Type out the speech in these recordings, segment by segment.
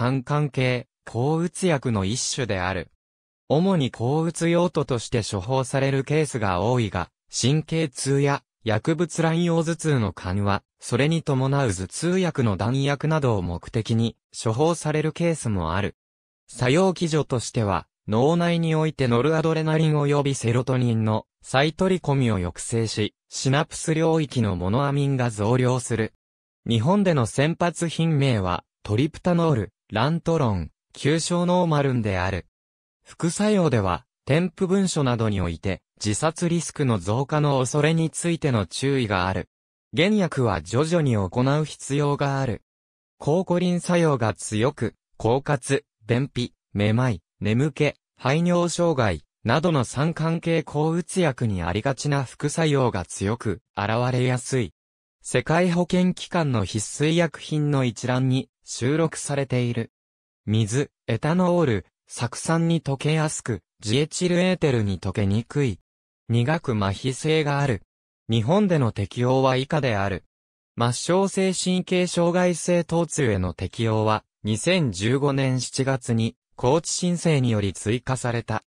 三関係、抗うつ薬の一種である。主に抗うつ用途として処方されるケースが多いが、神経痛や薬物乱用頭痛の緩和、それに伴う頭痛薬の弾薬などを目的に処方されるケースもある。作用基準としては、脳内においてノルアドレナリン及びセロトニンの再取り込みを抑制し、シナプス領域のモノアミンが増量する。日本での先発品名はトリプタノール、ラントロン、旧称ノーマルンである。副作用では、添付文書などにおいて、自殺リスクの増加の恐れについての注意がある。原薬は徐々に行う必要がある。抗コリン作用が強く、狡猾、便秘、めまい、眠気、排尿障害、などの三関係抗うつ薬にありがちな副作用が強く現れやすい。世界保健機関の必須医薬品の一覧に収録されている。水、エタノール、酢酸に溶けやすく、ジエチルエーテルに溶けにくい。苦く麻痺性がある。日本での適用は以下である。末梢性神経障害性疼痛への適用は、2015年7月に、高知申請により追加された。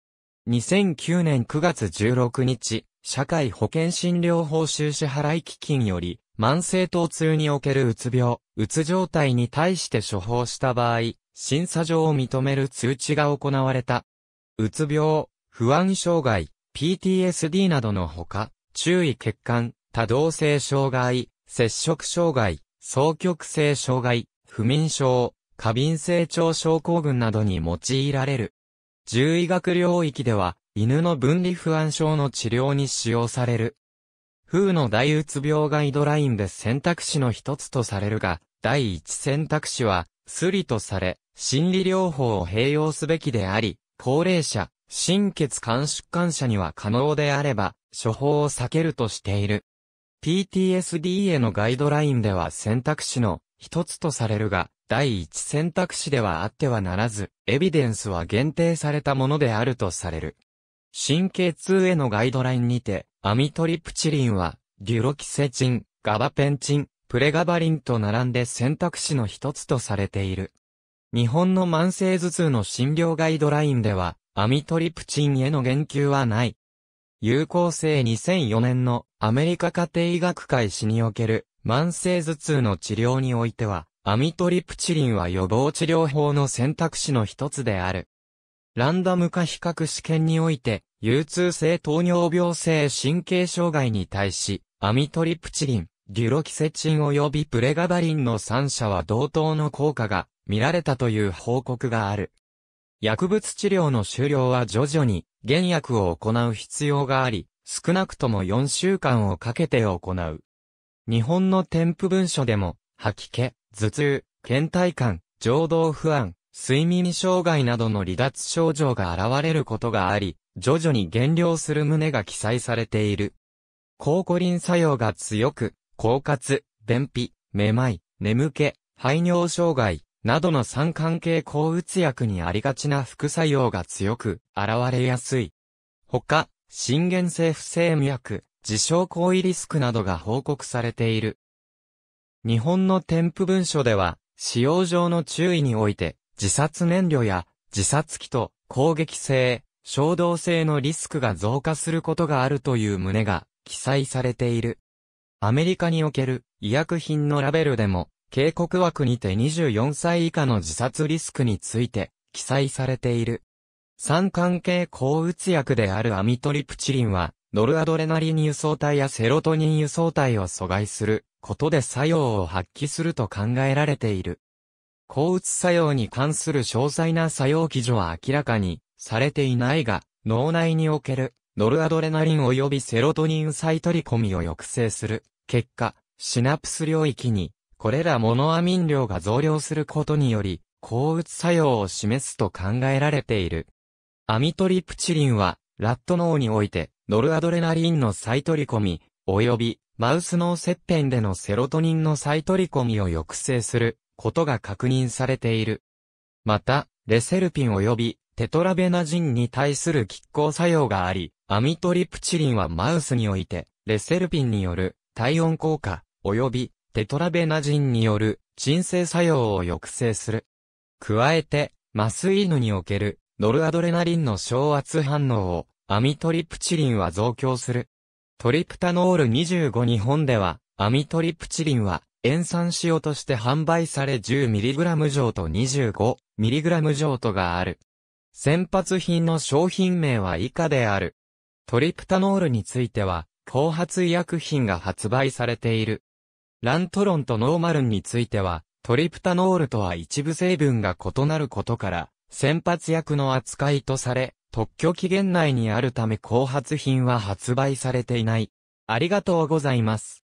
2009年9月16日、社会保険診療報酬支払い基金より、慢性疼痛におけるうつ病、うつ状態に対して処方した場合、審査上を認める通知が行われた。うつ病、不安障害、PTSD などのほか、注意欠陥、多動性障害、接触障害、双極性障害、不眠症、過敏性腸症候群などに用いられる。獣医学領域では、犬の分離不安症の治療に使用される。風の大うつ病ガイドラインで選択肢の一つとされるが、第一選択肢は、スリとされ、心理療法を併用すべきであり、高齢者、心血管疾患者には可能であれば、処方を避けるとしている。PTSD へのガイドラインでは選択肢の一つとされるが、第一選択肢ではあってはならず、エビデンスは限定されたものであるとされる。神経痛へのガイドラインにて、アミトリプチリンは、デュロキセチン、ガバペンチン、プレガバリンと並んで選択肢の一つとされている。日本の慢性頭痛の診療ガイドラインでは、アミトリプチンへの言及はない。有効性2004年のアメリカ家庭医学会誌における慢性頭痛の治療においては、アミトリプチリンは予防治療法の選択肢の一つである。ランダム化比較試験において、有痛性糖尿病性神経障害に対し、アミトリプチリン、デュロキセチン及びプレガバリンの3社は同等の効果が見られたという報告がある。薬物治療の終了は徐々に原薬を行う必要があり、少なくとも4週間をかけて行う。日本の添付文書でも、吐き気、頭痛、倦怠感、情動不安、睡眠障害などの離脱症状が現れることがあり、徐々に減量する旨が記載されている。抗コリン作用が強く、狡猾、便秘、めまい、眠気、排尿障害、などの三関係抗うつ薬にありがちな副作用が強く、現れやすい。他、心源性不整無薬、自傷行為リスクなどが報告されている。日本の添付文書では、使用上の注意において、自殺燃料や自殺機と攻撃性、衝動性のリスクが増加することがあるという旨が記載されている。アメリカにおける医薬品のラベルでも、警告枠にて24歳以下の自殺リスクについて記載されている。三関係抗うつ薬であるアミトリプチリンは、ノルアドレナリン輸送体やセロトニン輸送体を阻害することで作用を発揮すると考えられている。抗うつ作用に関する詳細な作用基準は明らかにされていないが、脳内におけるノルアドレナリン及びセロトニン再取り込みを抑制する結果、シナプス領域にこれらモノアミン量が増量することにより、抗うつ作用を示すと考えられている。アミトリプチリンは、ラット脳において、ノルアドレナリンの再取り込み、及び、マウス脳切片でのセロトニンの再取り込みを抑制することが確認されている。また、レセルピン及びテトラベナジンに対する拮抗作用があり、アミトリプチリンはマウスにおいて、レセルピンによる体温効果、及びテトラベナジンによる鎮静作用を抑制する。加えて、麻酔犬におけるノルアドレナリンの昇圧反応をアミトリプチリンは増強する。トリプタノール25日本では、アミトリプチリンは塩酸塩として販売され 10mg 錠と 25mg 錠とがある。先発品の商品名は以下である。トリプタノールについては、後発医薬品が発売されている。ラントロンとノーマルンについては、トリプタノールとは一部成分が異なることから、先発薬の扱いとされ、特許期限内にあるため後発品は発売されていない。ありがとうございます。